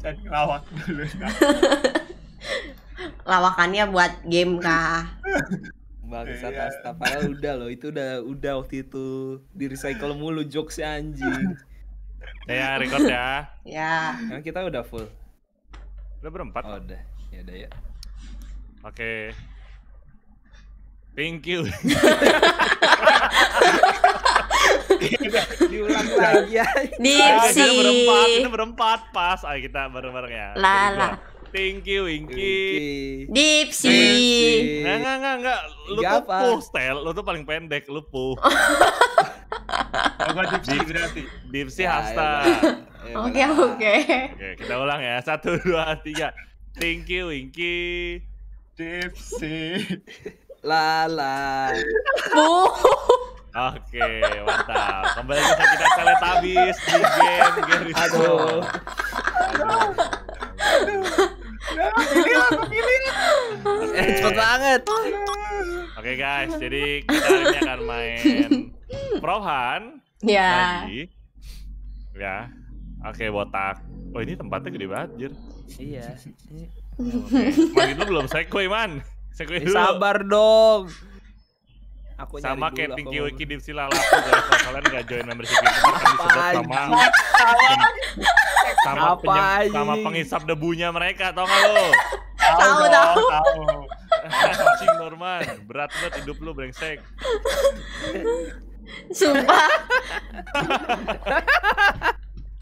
cari lawak dulu nah. lawakannya buat game kah Bangsat iya. Astagfirullah udah loh itu udah udah waktu itu di recycle mulu si anjing. ya record ya. Ya. Karena kita udah full. Udah berempat. Oh, udah. Ya udah ya. Oke. Okay. Thank you. Diulang iya. lagi ya. Dipsi. Kita berempat, kita berempat pas. Ayo kita bareng-bareng ya. Lala. Thank you, Winky. Dipsi. Enggak, enggak, enggak, enggak. Lu tuh puh, Stel. Lu tuh paling pendek, lu puh. Apa Dipsi berarti? Dipsi hasta. Oke, oke. Oke, kita ulang ya. Satu, dua, tiga. Thank you, Winky. Dipsi. Lala. Puh. Oke, mantap. Kembali lagi kita habis di game Garrison. Aduh. Aduh. Aduh. Cepet banget. Oke guys, jadi kita ini akan main Prohan. Iya. Lagi. Ya. Oke, botak. Oh ini tempatnya gede banget, Jir. Iya. Oke. Man, itu belum sekue, Man. Sekue dulu. Sabar dong. Aku sama kayak Pinky Wiki di Silalaku kalau kalian nggak join membership itu akan disebut sama sama, sama pengisap debunya mereka, tau gak lo? Tahu tahu. Cing Norman, berat banget hidup lu brengsek. Sumpah.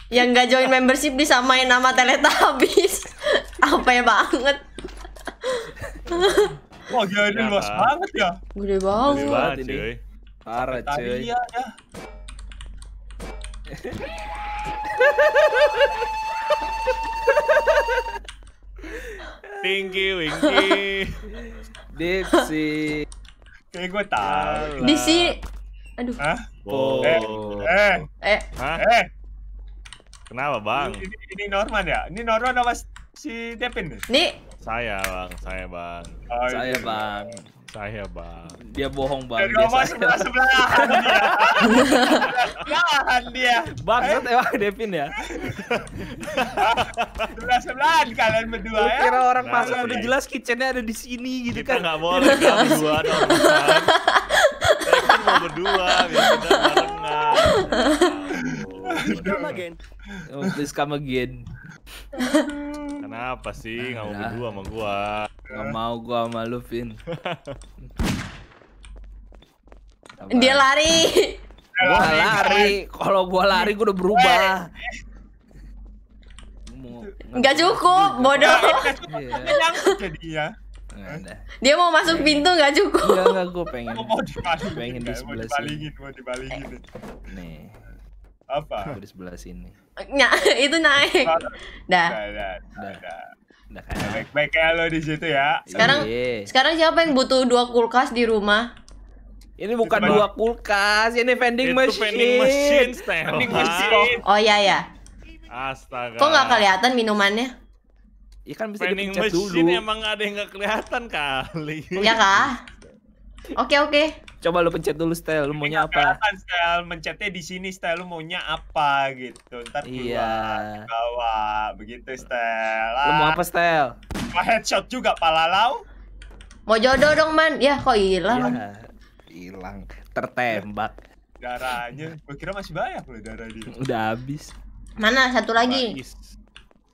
Yang nggak join membership disamain nama Teletubbies. Apa ya banget. Wah, oh, gila ini luas banget ya. Gede banget. Gede banget ini. Cuy. Parah, Sampai cuy. Tadi ya, ya. Tinggi, Winky. Dipsy Kayak gue tahu. Dipsy Aduh. Hah? Oh. Eh. Eh. Eh. Hah? Eh. Kenapa, Bang? Ini, ini, ini Norman ya? Ini Norman apa si Devin? Nih, saya bang, saya bang. Oh, saya iya. bang. Saya bang. Dia bohong bang. Dia saya. sebelah sebelahan dia. sebelahan dia. Bangsat eh? emang Devin ya. sebelah sebelahan kalian berdua ya. Kira orang nah, masuk udah jelas kitchennya ada di sini gitu Kita kan. Kita nggak boleh berdua dong. Devin mau berdua, biar kita barengan. Come again. Oh, please come again. Kenapa sih nah, nggak mau nah. berdua sama gua? Nggak mau gua sama lu, Vin. Dia lari. Gua lari. Kalau gua lari gua udah berubah. Eh. Gak cukup, bodoh. Iya. Jadinya. Dia mau masuk pintu nggak cukup. Gak enggak, gue pengen. Mau dibalikin, pengen di Mau dibalikin, Nih apa aku di sebelah sini Nah, itu naik dah dah dah dah baik-baik ya lo di situ ya. Sekarang Iye. sekarang siapa yang butuh dua kulkas di rumah? Ini bukan dua kulkas, ini vending machine. Vending machine, vending machine. Oh iya ya. Astaga. Kok nggak kelihatan minumannya? Iya kan bisa vending machine dulu. emang ada yang nggak kelihatan kali. Ya kah? Oke oke. Coba lu pencet dulu style, lu maunya apa? kan style, mencetnya di sini style lu maunya apa gitu. Ntar iya. bawa begitu style. Lu mau apa style? Mau headshot juga palalau. Mau jodoh dong, Man. Ya, kok hilang? Ya, hilang, tertembak. Darahnya, gue kira masih banyak loh darah dia. Udah habis. Mana satu lagi?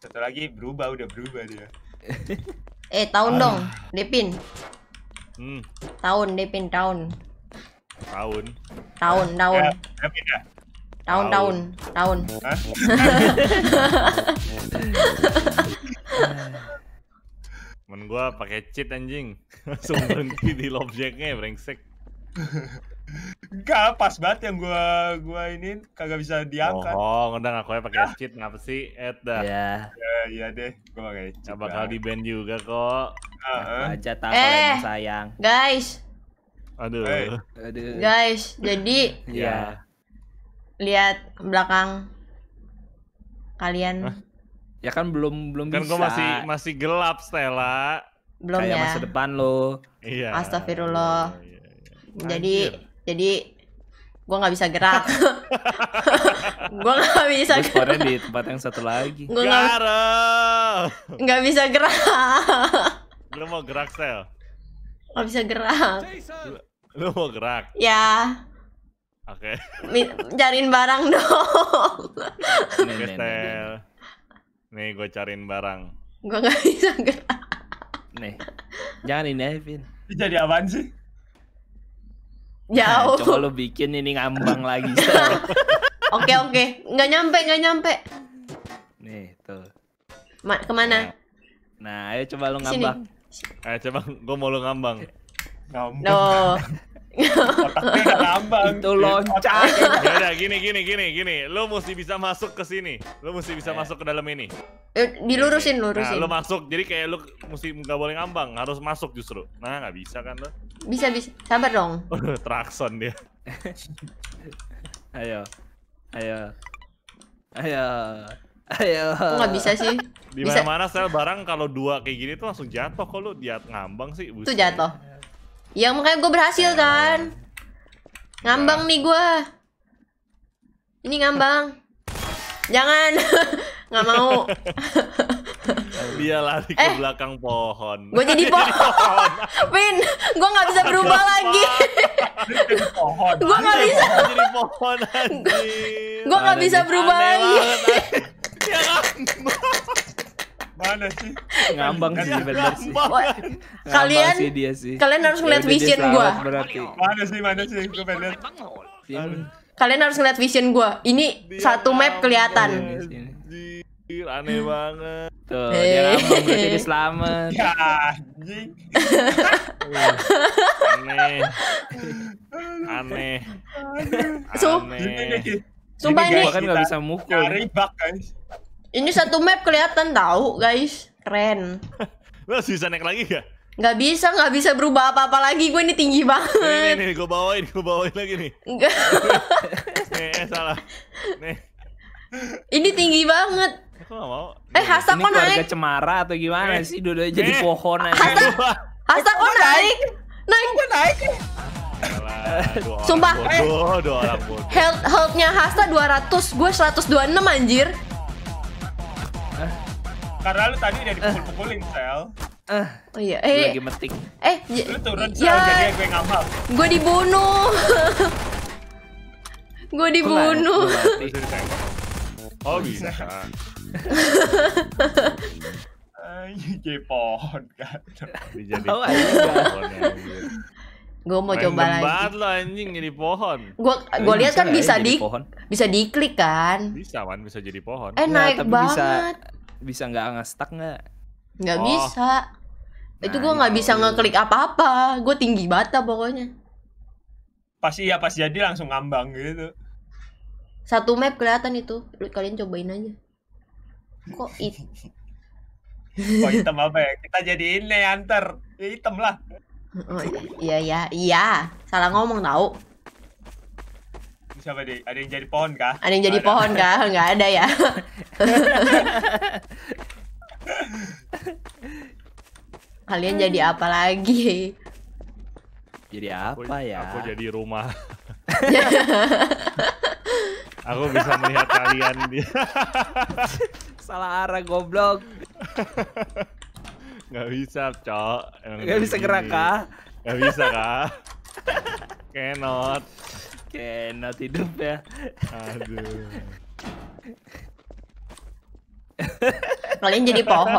Satu lagi berubah, udah berubah dia. eh, tahun ah. dong, Depin. Hmm. Tahun Depin tahun. Tahun. Tahun, eh, tahun. Ya, pindah. Tahun, tahun, tahun. Men gua pakai cheat anjing. Langsung berhenti di objeknya brengsek. Gak pas banget yang gua gua ini kagak bisa diangkat. Oh, oh udah ya pakai ah. cheat ngapa sih? Eh dah. Iya. Yeah. Iya deh, gua pakai cheat. Gak bakal di-ban juga kok. Uh -huh. Aja tahu eh, sayang. Guys, Aduh. Hey. Aduh. Guys, jadi ya. Yeah. Lihat belakang kalian. Hah? Ya kan belum belum kan bisa. Kan masih masih gelap Stella. Belum Kayak ya. masa depan lo. Iya. Astagfirullah. Iya, yeah, yeah. Jadi Anjir. jadi gue nggak bisa gerak gue nggak bisa gua gerak di tempat yang satu lagi gue nggak bisa gerak lu mau gerak Stella. Gak bisa gerak. Lu, mau gerak? Ya. Oke. Okay. Cariin barang dong. Nih, nih, gue cariin barang. Gue gak bisa gerak. Nih, jangan ini Evin. Jadi apaan sih? Jauh. Nah, coba lu bikin ini ngambang lagi. Oke oke, nggak nyampe nggak nyampe. Nih tuh. Ma kemana? Nah, nah ayo coba lu ngambang. Sini. Ayo eh, coba, gue mau lo ngambang. Ngambang. No. Otaknya ngambang. Itu loncat. Ya udah gini gini gini gini. lo mesti bisa masuk ke sini. lo mesti bisa eh. masuk ke dalam ini. Eh, dilurusin nah, lurusin. Nah, lu masuk. Jadi kayak lu mesti nggak boleh ngambang, harus masuk justru. Nah, nggak bisa kan lo Bisa bisa. Sabar dong. Trakson dia. Ayo. Ayo. Ayo. Ayo. nggak bisa sih. Di mana mana sel barang kalau dua kayak gini tuh langsung jatuh kok lu dia ngambang sih. itu jatuh. yang makanya gue berhasil kan. Ngambang nih gue. Ini ngambang. Jangan. nggak mau. Dia lari ke eh, belakang pohon. Gue jadi pohon. win gue nggak bisa berubah lagi. gue nggak bisa. Jadi pohon. Gue nggak bisa berubah lagi. ya gimana sih? Ngambang sih benar sih. Kalian sih dia sih. Kalian harus ngeliat vision gua. Berarti. Mana sih mana sih gua benar. Iya. Kalian harus ngeliat vision gua. Ini dia satu map kelihatan. Anjir, aneh banget. Tuh, hey. Eh. dia ngambang berarti dia selamat. Ya, anjing. aneh. Aneh. Aneh. Sumpah ini. Bahkan enggak bisa mukul. Cari bug, guys. Ini satu map kelihatan tahu guys, keren. Lo bisa naik lagi gak? Gak bisa, gak bisa berubah apa-apa lagi. Gue ini tinggi banget. Ini, ini gue bawain, gue bawain lagi nih. Enggak. eh, salah. Nih. Ini tinggi banget. Eh, Aku gak mau. Eh, Hasta kok naik? cemara atau gimana eh. sih? Dodo jadi eh. pohon aja. Hasta, Hasta kok naik? Naik. Gue naik. Sumpah. dua orang bodoh. Health, healthnya Hasta 200, gue 126 anjir. Karena lu tadi udah dipukul-pukulin, Sel. Uh, oh iya, eh. lagi metik. Eh, lu ya, turun, Sel, ya. jadi gue ngamal. Gue dibunuh. gue dibunuh. Oh bisa. Jepon kan. Dijadi Gue mau coba lagi. banget lo anjing jadi pohon. Gue gue lihat kan bisa di bisa diklik kan. Bisa kan bisa jadi pohon. Eh iya, naik banget. mau bisa nggak ngestak nggak nggak oh. bisa nah, itu gue nggak iya, bisa iya. ngeklik apa-apa gue tinggi bata pokoknya pasti ya pas jadi langsung ngambang gitu satu map kelihatan itu kalian cobain aja kok itu kok hitam apa ya kita jadiin ini antar hitam lah oh, iya iya iya salah ngomong tau siapa deh? Ada yang jadi pohon kah? Ada yang jadi pohon kah? Enggak ada ya. Kalian jadi apa lagi? Jadi apa ya? Aku jadi rumah. aku bisa melihat kalian di salah arah goblok. Gak bisa, Cok. Gak bisa gerak, kah? Gak bisa, kah? Cannot. Cannot hidup ya. Aduh. Kalian jadi pohon.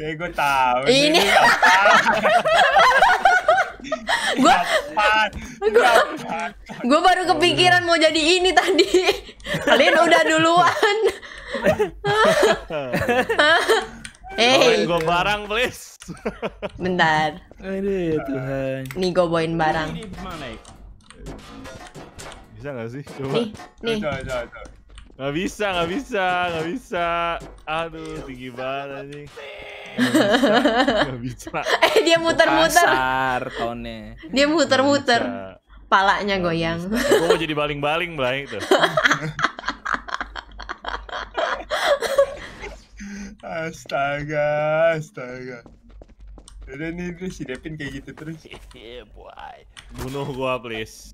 Kayak gue tahu. Ini. Gue gue baru kepikiran mau jadi ini tadi. Kalian udah duluan. Eh, gue barang please. Bentar. Aduh ya Tuhan. Nih gue bawain barang. Ini, ya? Bisa gak sih? Coba. Nih, nih. Coba, coba, coba. Gak bisa, gak bisa, gak bisa. Aduh, tinggi banget nih Gak bisa. Gak bisa. eh, dia muter-muter. Kasar tone. Dia muter-muter. Palanya gak goyang. Eh, Gue mau jadi baling-baling, Blank tuh. astaga, astaga. Udah nih, terus si Devin kayak gitu terus. Iya, Bunuh gua, please.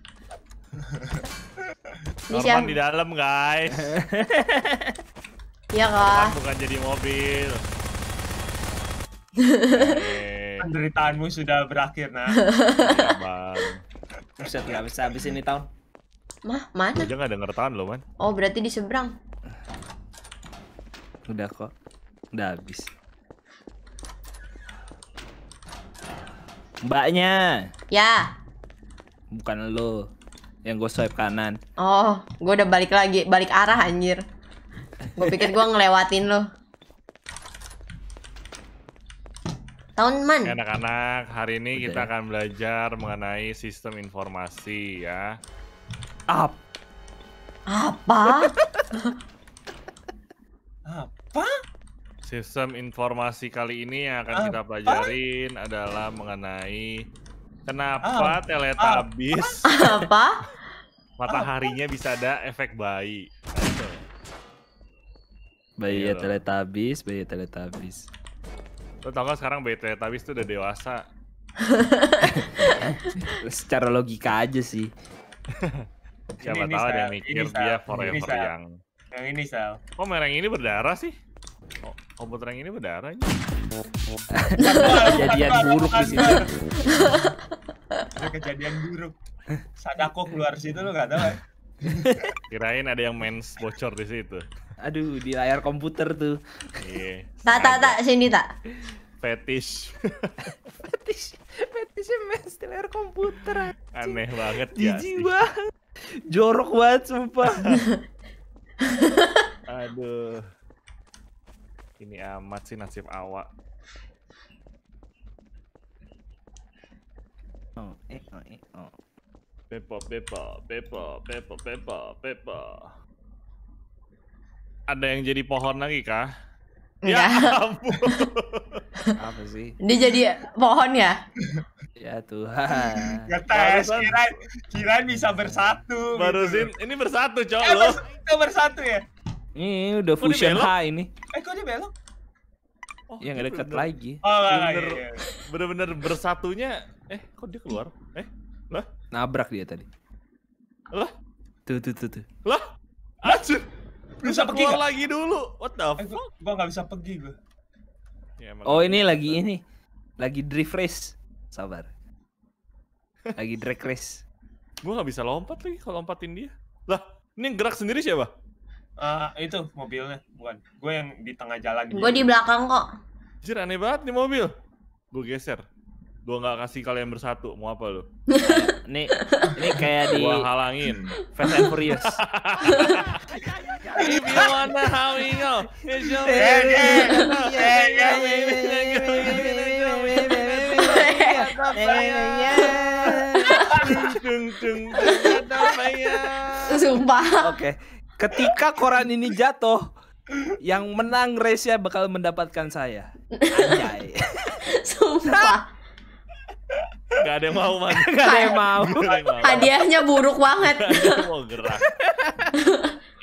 Norman di dalam guys. Iya kak. Kan bukan jadi mobil. Penderitaanmu sudah berakhir nah. bang. Bisa nggak bisa habis ini tahun. Mah mana? Aja nggak denger tangan loh man. Oh berarti di seberang. Udah kok. Udah habis. Mbaknya. Ya. Bukan lo yang gue swipe kanan. Oh, gue udah balik lagi, balik arah anjir. Gue pikir gue ngelewatin lo. Tahun man. Anak-anak, hari ini udah. kita ya. akan belajar mengenai sistem informasi ya. Up. Apa? Apa? Sistem informasi kali ini yang akan Apa? kita pelajarin adalah mengenai Kenapa oh. Teletubbies? Ah. Apa? Mataharinya bisa ada efek bayi. Bayi ya Teletubbies, bayi Teletubbies. Lo tau gak sekarang bayi Teletubbies tuh udah dewasa. Secara logika aja sih. Siapa tahu ada yang mikir dia forever yang. Yang ini Sal. Kok merah ini berdarah sih? komputer oh, yang ini berdarah aja. Kejadian buruk di sini. Kejadian buruk. Sadako keluar situ lo gak tahu. Ya? Kirain ada yang mens bocor di situ. Aduh, di layar komputer tuh. Iya. Tak tak tak sini tak. Fetish. fetish. Fetish mens di layar komputer. Aneh banget ya. Jijik banget. Jorok banget sumpah. Aduh. Ini amat sih nasib awak. Oh, eh, oh, eh, oh. Bepo, Ada yang jadi pohon lagi kah? Ya Enggak. Ya ampun. Apa sih? Dia jadi pohon ya? Ya Tuhan. Ngetes, kirain, kirain bisa bersatu. Barusin, gitu. ini bersatu cowok eh, bersatu ya? Ini udah fusion H ini. Eh kok dia belok? Oh, ya nggak dekat lagi. Oh, bener-bener, iya, iya. bener-bener bersatunya. Eh kok dia keluar? Eh lah? Nabrak dia tadi. Lah? Tuh tuh tuh tuh. Lah? Aja. Bisa, pergi lagi dulu. What the eh, fuck? Eh, gua, nggak bisa pergi gua. Ya, oh gitu. ini lagi ini. Lagi drift race. Sabar. Lagi drag race. gua nggak bisa lompat lagi kalau lompatin dia. Lah, ini yang gerak sendiri siapa? Uh, itu mobilnya, bukan. Gue yang di tengah jalan. Gue di belakang kok. jir aneh banget nih mobil. Gue geser. Gue nggak kasih kalian bersatu, mau apa lu? ini ini kayak di gue halangin Fast and Furious. If you wanna how we go, it's your baby Sumpah. Oke ketika koran ini jatuh, yang menang race bakal mendapatkan saya. Sumpah. Gak ada yang mau man. Gak ada yang mau. Hadiahnya buruk banget. mau gerak.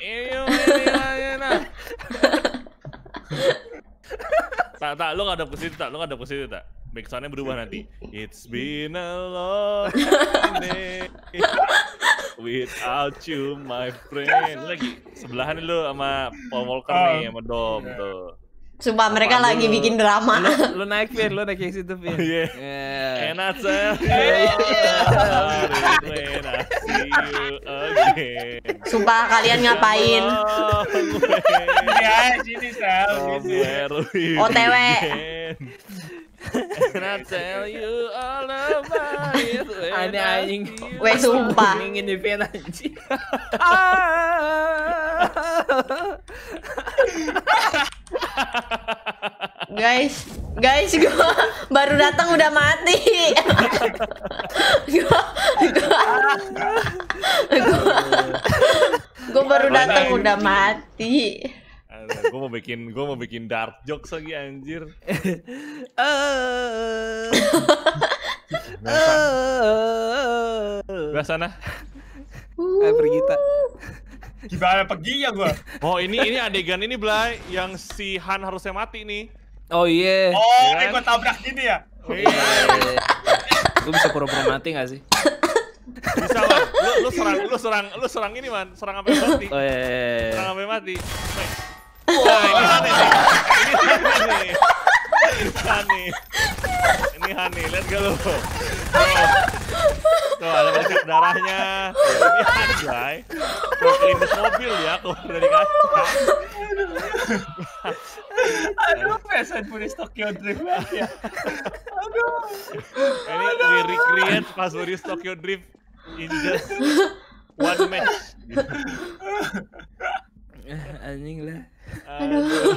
Iya, iya, iya. tak tak lu nggak ada ke tak lu nggak ada ke tak backsoundnya berubah nanti. It's been a long day without you, my friend. Lagi sebelahan lu sama Paul Walker nih sama Dom yeah. tuh. Sumpah mereka lagi lu? bikin drama. Lu, naik Fir, lu naik yang situ Fir. Oh, iya. Yeah. Yeah. Sumpah kalian ngapain? ya, sini sal. OTW. Can I tell you all about it? Aneh anjing. Weh sumpah. Ingin event anjing. guys, guys gua baru datang udah mati. gua gua gua, gua baru datang udah mati gue mau bikin gue mau bikin dark jokes lagi anjir. Gua eh. sana. Eh pergi tak. Gimana pergi ya gue? Oh, ini ini adegan ini Blay yang si Han harusnya mati nih. Oh iya. Oh, iya ini kan? gue tabrak gini ya. Oh, iya. iya. Gue bisa pura-pura mati gak sih? bisa lah lu, lu serang lu serang lu serang ini man serang sampai mati oh, iya, iya. iya. serang sampai mati ini Hani, Ini Hani. Ini Hani, lihat gak lu? Tuh. ada bercak darahnya. Ini Hani, Jai. Kelimpis mobil ya, keluar dari kaca. Aduh, pesan Punis Tokyo Drift ya. Aduh. Ini we recreate pas Punis Tokyo Drift in just one match. Eh, anjing lah. Aduh.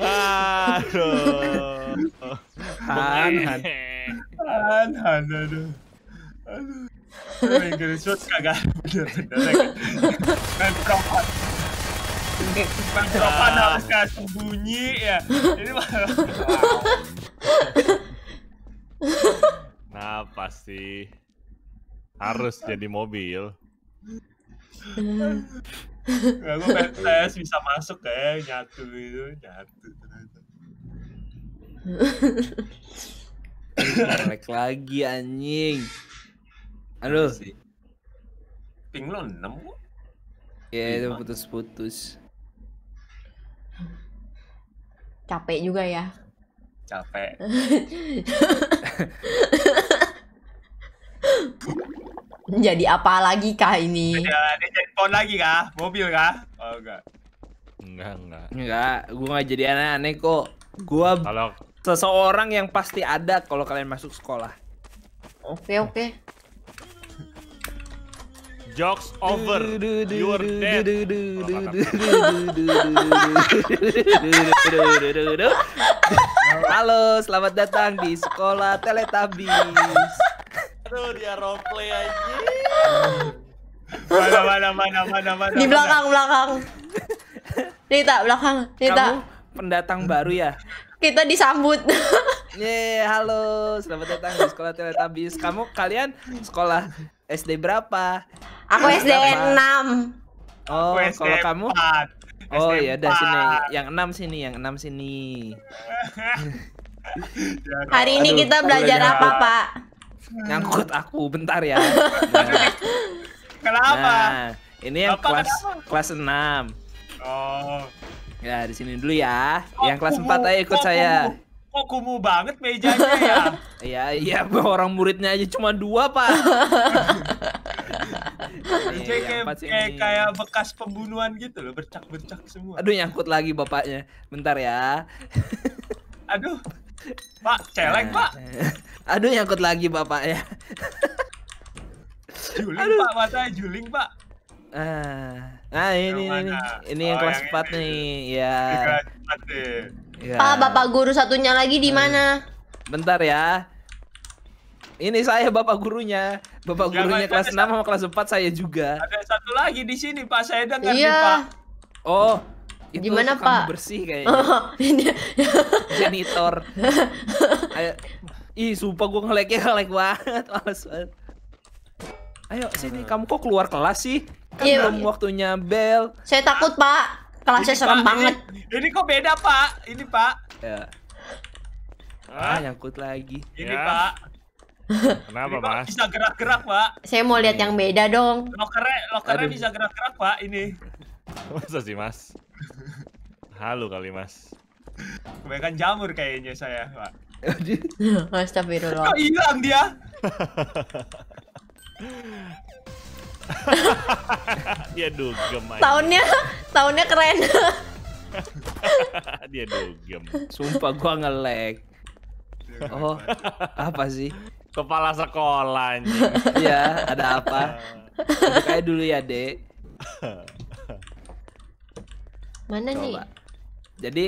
Aduh. Han, han. Han, han, aduh. Aduh. aduh, aduh, aduh, aduh, aduh, aduh, harus aduh, sembunyi ya. Ini malah. Nah, pasti harus jadi mobil ya, gue PTS bisa masuk ya nyatu itu nyatu ternyata lagi anjing. Aduh. Ping lo enam kok. Ya itu putus-putus. Capek juga ya. Capek. Jadi apa lagi kah ini? Ya, jadi lagi kah? Mobil kah? Oh enggak. Enggak, enggak. Enggak, gua nggak jadi aneh-aneh kok. Gua kalau seseorang yang pasti ada kalau kalian masuk sekolah. Oke, okay, oke. Okay. Jokes over. You're dead. Halo, selamat datang di sekolah Teletubbies. Aduh dia roleplay aja. Mana mana mana mana mana. Di belakang mana. belakang. Nita belakang Nita. Kamu pendatang baru ya? Kita disambut. Ye, halo, selamat datang di sekolah Teletubbies. Kamu kalian sekolah SD berapa? Aku SD enam. Oh, SD kalau kamu? 4. Oh ya ada sini yang enam sini yang enam sini. Hari ini Aduh, kita belajar apa, Pak? Nah. nyangkut ngangkut aku bentar ya. Nah. Kenapa? Nah, ini yang Bapak kelas kenapa? kelas 6. Oh. Ya, di sini dulu ya. yang kelas kumu, 4 ayo ikut saya. Kok kok kumu banget mejanya ya? Iya, iya, orang muridnya aja cuma dua, Pak. Ini, kayak, kayak, kayak bekas pembunuhan gitu loh, bercak-bercak semua. Aduh, nyangkut lagi bapaknya. Bentar ya. Aduh. Pak, celeng, nah. Pak. Aduh nyangkut lagi bapak ya. juling Aduh. pak mata juling pak. Ah, nah ini ini, ini yang oh, kelas yang 4 ini. nih ya. ya. Pak bapak guru satunya lagi di hmm. mana? Bentar ya. Ini saya bapak gurunya. Bapak ya, gurunya kelas 6 sama kelas 4 saya juga. Ada satu lagi di sini Pak, saya dengar iya. nih Pak. Oh, itu Gimana, Pak? bersih kayaknya. Janitor. Ih, sumpah gue ngeleknya ngelek banget, males banget. Ayo sini, kamu kok keluar kelas sih? Kan iya, belum iya. waktunya bel. Saya takut, Pak. Kelasnya ini, serem pak, banget. Ini, ini kok beda, Pak? Ini, Pak. Ya. Ah, nyangkut lagi. Ini, ya. Pak. Kenapa, ini, Pak? Mas? Bisa gerak-gerak, Pak. Saya mau lihat yang beda dong. Lokernya, lokernya Aduh. bisa gerak-gerak, Pak. Ini. Masa sih, Mas? Halo kali, Mas. Kebanyakan jamur kayaknya saya, Pak. Astagfirullah. Kok hilang dia? dia dugem Tahunnya tahunnya keren. dia dugem. Sumpah gua ngelek. Oh, apa sih? Kepala sekolahnya Iya, ada apa? Kayak dulu ya, Dek. Mana Coba. nih? Jadi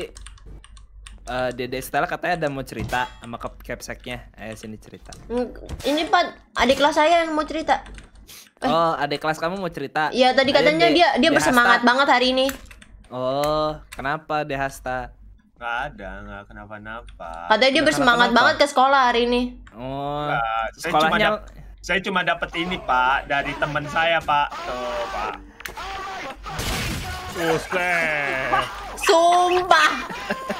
uh, Dede Stella katanya ada mau cerita sama capseknya. Ayo eh, sini cerita. Hmm, ini Pak, adik kelas saya yang mau cerita. Eh. Oh, adik kelas kamu mau cerita? Iya, tadi katanya Ayo, dia dia bersemangat banget hari ini. Oh, kenapa Dehasta? Gak ada, gak kenapa-napa. Katanya dia gak bersemangat kenapa banget ke sekolah hari ini. Oh, nah, Saya sekolahnya... saya cuma dapat ini, Pak, dari teman saya, Pak. Tuh, Pak. Usle. Sumpah.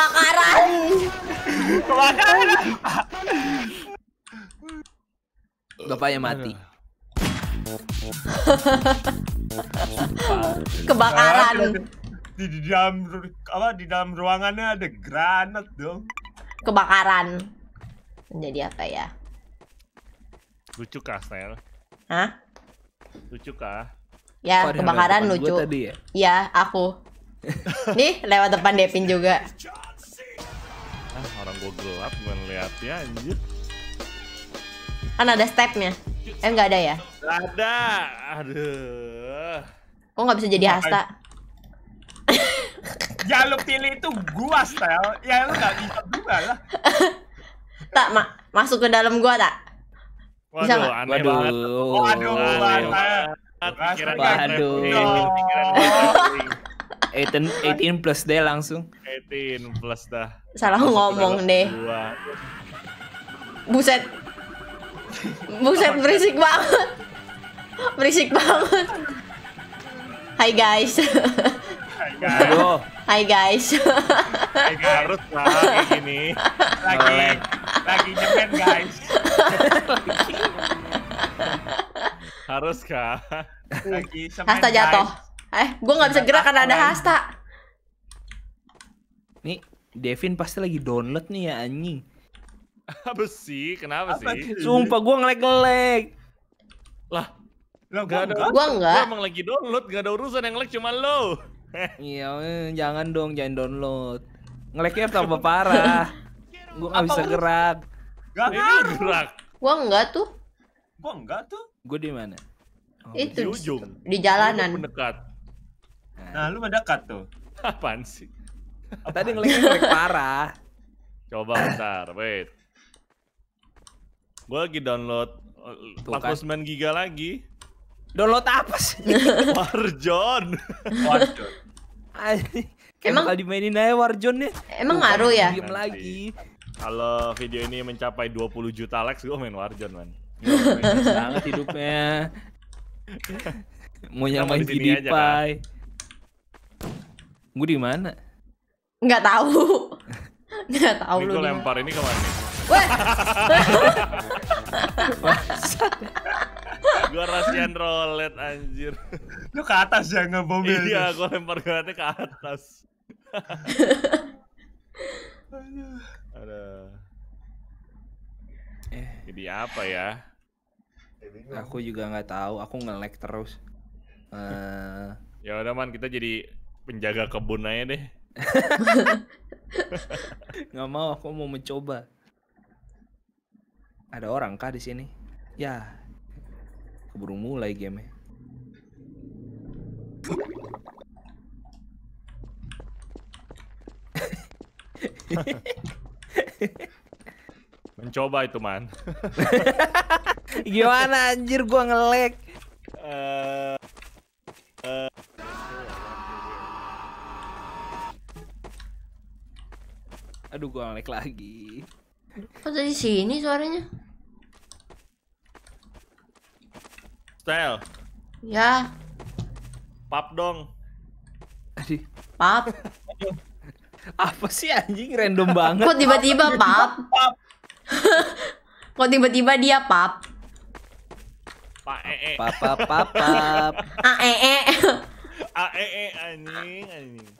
kebakaran. kebakaran. Bapaknya mati. kebakaran. Di, di dalam apa di dalam ruangannya ada granat dong. Kebakaran. Menjadi apa ya? Lucu kah, Sel? Hah? Lucu kah? Ya, oh, kebakaran lucu. Tadi ya? ya, aku. Nih, lewat depan Devin juga ah orang gue gelap gue ngeliatnya anjir kan ah, ada stepnya eh nggak ada ya nggak ada aduh kok nggak bisa jadi hasta ya lu pilih itu gua style ya lu nggak bisa juga lah tak ma masuk ke dalam gua tak bisa waduh, aneh waduh. banget waduh, waduh, waduh. waduh. waduh. waduh. waduh. waduh. waduh. 18, 18 plus deh langsung. 18 plus dah. Salah Masuk ngomong deh. Dua. Buset. Buset berisik banget. Berisik banget. Hai guys. Hai guys. Hai guys. Hai Garut lah kayak gini. Lagi lagi nyemen guys. Harus kah? Lagi semen. Hasta jatuh. Guys. Eh, gua nggak bisa gerak karena ada hasta. Nih, Devin pasti lagi download nih ya anjing. Apa sih? Kenapa sih? Sumpah gua ngelag-ngelag. Lah, lah gak ada. Gua enggak. Gua emang lagi download, gak ada urusan yang ngelag cuma lo. iya, eh, jangan dong, jangan download. Ngelagnya tambah parah. gua gak bisa gerak. Gak bisa gerak. Gua enggak tuh. Gua enggak tuh. Gua di mana? Oh, itu di ujung. Di jalanan. Mendekat. Nah, nah, lu mendekat tuh. Apaan sih? Apaan? Tadi ngelihat ngelik parah. Coba bentar, wait. Gue lagi download Tuh, 49 kan. giga lagi. Download apa sih? Warjon. Warjon. Emang kalau dimainin aja Warjon nih. Emang kan, ngaruh ya? Diem lagi. Kalau video ini mencapai 20 juta likes, gue main Warjon, man. Sangat banget hidupnya. Mau nyamain PewDiePie. Kan? Gue di mana? Nggak tahu. Nggak tahu lu. Gue lempar ini ke mana? wah, gue rasian rolet anjir. Lu ke atas ya ngebom Iya, gue lempar granatnya ke atas. Ada. Eh, jadi apa ya? Aku juga nggak tahu. Aku ngelek terus. Uh... ya udah man, kita jadi penjaga kebun aja deh. Nggak mau, aku mau mencoba. Ada orang kah di sini? Ya, keburu mulai game Mencoba itu man. Gimana anjir gua ngelek? Uh, Aduh, gua ngelek lagi. Kok dari sini suaranya? Style? Ya. Pap dong. Adi. Pap. Apa sih anjing random banget. Kok tiba-tiba pap? Pap. Kok tiba-tiba dia pap? Pak ee. Pap pap pap pap. A e e. A e e anjing anjing.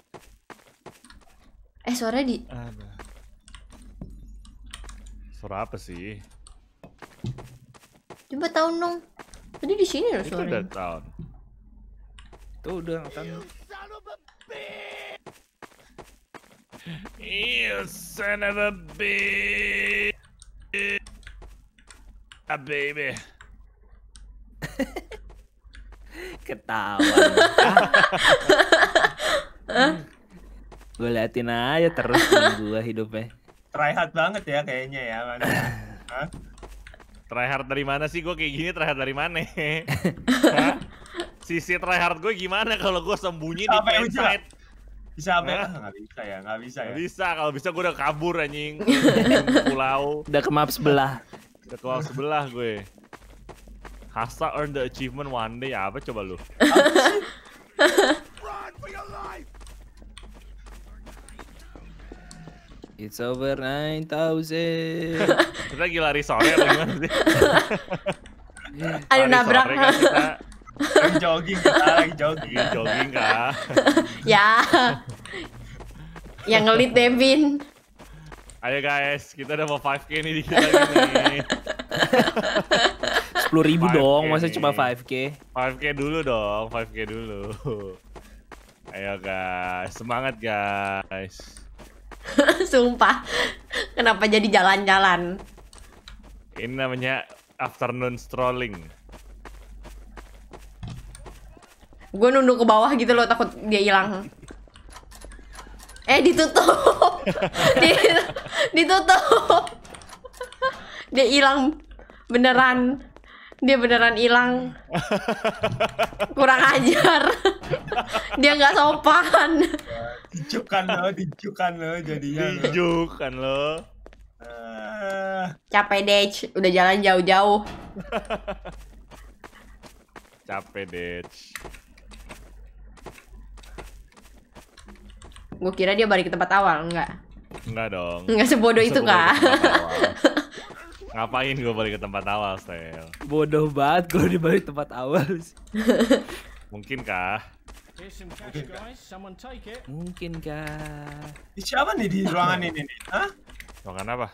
Eh suara di. Aduh. Suara apa sih? Coba tahun dong. Tadi di sini loh suaranya. Itu udah tahun. Tuh udah ngatain. You son of a bitch. A ah, baby. Ketawa. gue liatin aja terus gue hidupnya try hard banget ya kayaknya ya mana try hard dari mana sih gue kayak gini try hard dari mana? Sisi try hard gue gimana kalau gue sembunyi di fansite? Bisa apa nggak bisa ya, nggak bisa ya. bisa, kalau bisa gue udah kabur anjing. pulau. Udah ke map sebelah. Udah ke map sebelah gue. Hasta earn the achievement one day apa coba lu? It's over 9000. kita lagi lari sore atau gimana sih? Ayo nabrak. kan kita lagi kan jogging, kita lagi jogging, jogging kah? ya. Yang ngelit Devin. Ayo guys, kita udah mau 5k nih di kita nih. 10 ribu 5K dong, masa cuma 5k? 5k dulu dong, 5k dulu. Ayo guys, semangat guys. Sumpah. Kenapa jadi jalan-jalan? Ini namanya afternoon strolling. Gue nunduk ke bawah gitu loh takut dia hilang. Eh ditutup. ditutup. dia hilang beneran. Dia beneran hilang. Kurang ajar. dia nggak sopan dijukan lo, dijukan lo jadinya. Dijukan lo. lo. Ah. Capek deh, udah jalan jauh-jauh. Capek deh. gua kira dia balik ke tempat awal, enggak? Enggak dong. Enggak sebodoh itu kak. Ngapain gua balik ke tempat awal, Stel? Bodoh banget gue dibalik tempat awal. Mungkin kah? kah? Mungkinkah? Siapa nih di ruangan ini nih? Hah? Ruangan apa?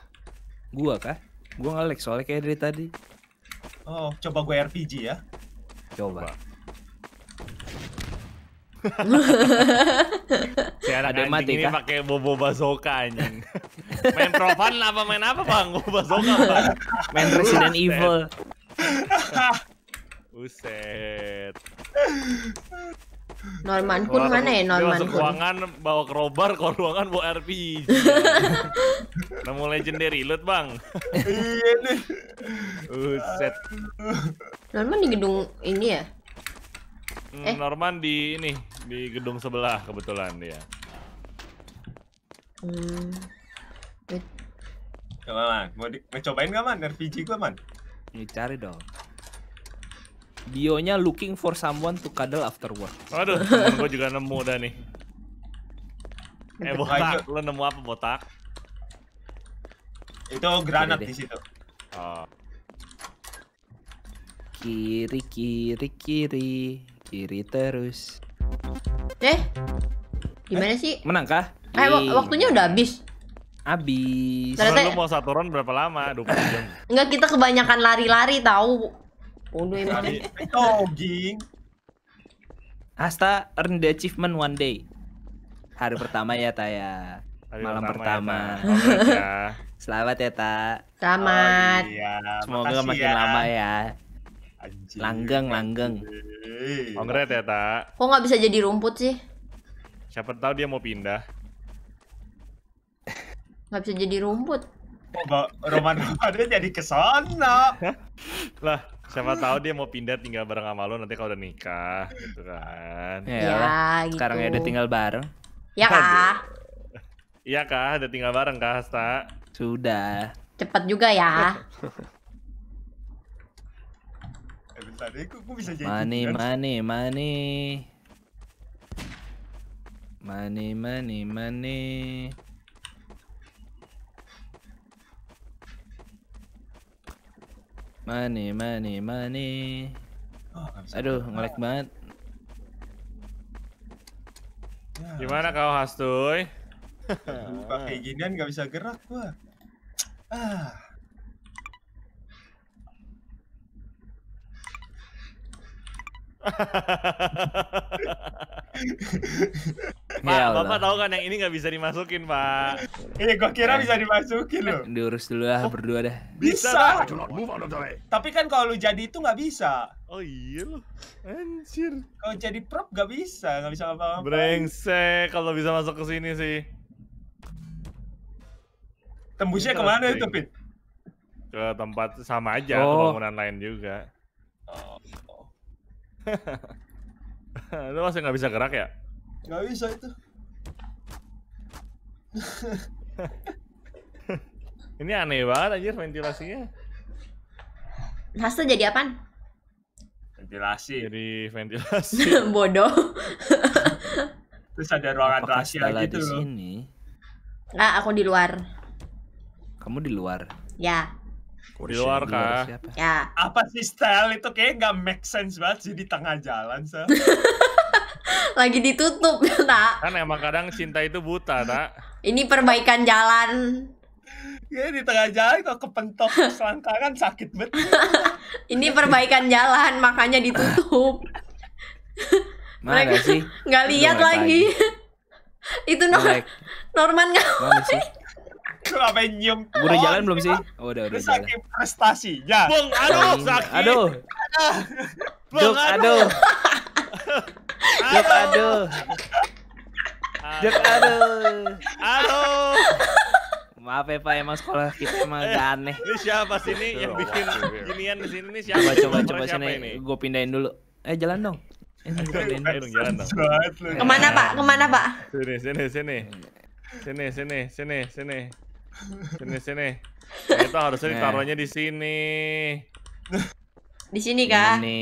Gua kah? Gua ngalek soalnya kayak dari tadi. Oh, coba gua RPG ya. Coba. si anak Ada mati ini pakai bobo bazooka anjing. main profan apa main apa bang? Bobo bazooka bang. Main Resident Evil. Uset. Norman pun mana ya Norman pun? kun? ruangan bawa kerobar, kalau ruangan bawa RPG. Nemu legendary loot bang. Iya nih. Uset. Norman di gedung ini ya? Hmm, eh. Norman di ini di gedung sebelah kebetulan dia. Hmm. Coba man, mau, di, mau cobain gak man RPG gue man? Ya, cari dong. Bionya looking for someone to cuddle after work. Waduh, gue juga nemu dah nih. Eh botak, lo nemu apa botak? Itu granat di situ. Oh. Kiri, kiri, kiri, kiri terus. Eh, eh gimana sih? Menang kah? Eh, waktunya udah habis. Abis. Ternyata... Lu mau satu round berapa lama? 20 jam. Enggak, kita kebanyakan lari-lari tahu. Uno emang. Jogging. Asta earn the achievement one day. Hari pertama ya Taya. Hari Malam pertama. Ya, ya. Selamat ya Ta. Selamat. Oh, iya. Semoga Makasih makin ya. lama ya. Anjir. Langgeng, langgeng. Kongret ya Ta. Kok nggak bisa jadi rumput sih? Siapa tahu dia mau pindah. Nggak bisa jadi rumput. Roman Roman jadi kesana. lah, Siapa tahu dia mau pindah tinggal bareng sama lo nanti kalau udah nikah gitu kan. Ya, ya gitu. Sekarang ya gitu. udah tinggal bareng. Ya kah? Iya kah? Udah tinggal bareng kak Hasta Sudah. Cepat juga ya. Mani, mani, mani. Mani, mani, mani. Money, money, money. Oh, Aduh, ngelag banget. Ya, Gimana kau Hastuy? Pakai ginian gak bisa gerak gua. Ah. Pak, ya Bapak tahu kan yang ini nggak bisa dimasukin, Pak. Iya, eh, gua kira eh. bisa dimasukin loh. Diurus dulu lah oh, berdua dah. Bisa. bisa. Tapi kan kalau lu jadi itu nggak bisa. Oh iya loh. Anjir. Kalau jadi prop nggak bisa, nggak bisa apa-apa. Brengsek kalau bisa masuk ke sini sih. Tembusnya kemana itu, pit? Ke tempat sama aja, oh. ke bangunan lain juga. Oh. Lu masih nggak bisa gerak ya? Nggak bisa itu. Ini aneh banget anjir ventilasinya. Hasil jadi apa Ventilasi. Jadi ventilasi. Bodoh. Terus ada ruangan Apakah rahasia gitu di loh. Sini? Nggak, ah, aku di luar. Kamu di luar? Ya. Di luar kah? Ya. Apa sih style itu kayak nggak make sense banget sih di tengah jalan So. Lagi ditutup, tak? Kan emang kadang cinta itu buta, tak? Ini perbaikan jalan. Ya di tengah jalan kalau kepentok selangkangan sakit banget. Ini perbaikan jalan, makanya ditutup. Mana Mereka sih? Nggak lihat lagi. itu Nor Norman nggak. Klavenium. Udah jalan belum sih? Oh, udah udah jalan. Saking prestasinya. Bung, aduh sakit. Aduh. Bung, aduh. Jok, aduh. Jok, aduh. Aduh. Maaf ya Pak, emang sekolah kita emang gak eh, aneh. Ini siapa sih ini yang bikin ginian di sini nih siapa? Coba coba coba sini, gue pindahin dulu. Eh jalan dong. Eh, pindahin dong jalan dong. Kemana Pak? Kemana Pak? sini sini. Sini sini sini sini. Sini sini. Kita itu harusnya nah. ditaruhnya di sini. Di sini kak Ini.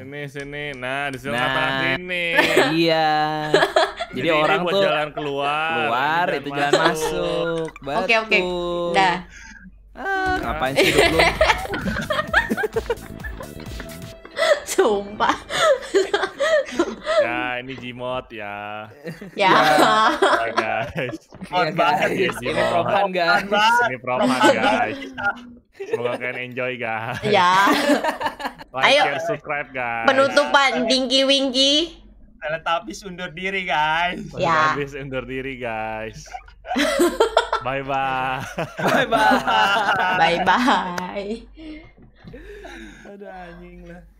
Sini sini. Nah, di sini nah, sini. Iya. Jadi, Jadi orang buat tuh jalan keluar, keluar jalan itu jalan masuk. Oke oke. Okay, okay. Dah. Ah, ngapain sih lu? Sumpah. ya ini Gmod ya. Ya. ya, ya guys. Iya, Mod banget ya, Ini propan guys. Ini propan guys. Semoga kalian enjoy guys. Ya. Ayo. subscribe guys. Penutupan Dinky Winky. Teletubbies undur diri guys. Ya. Teletubbies undur diri guys. bye bye. Bye bye. Bye bye. Ada anjing lah.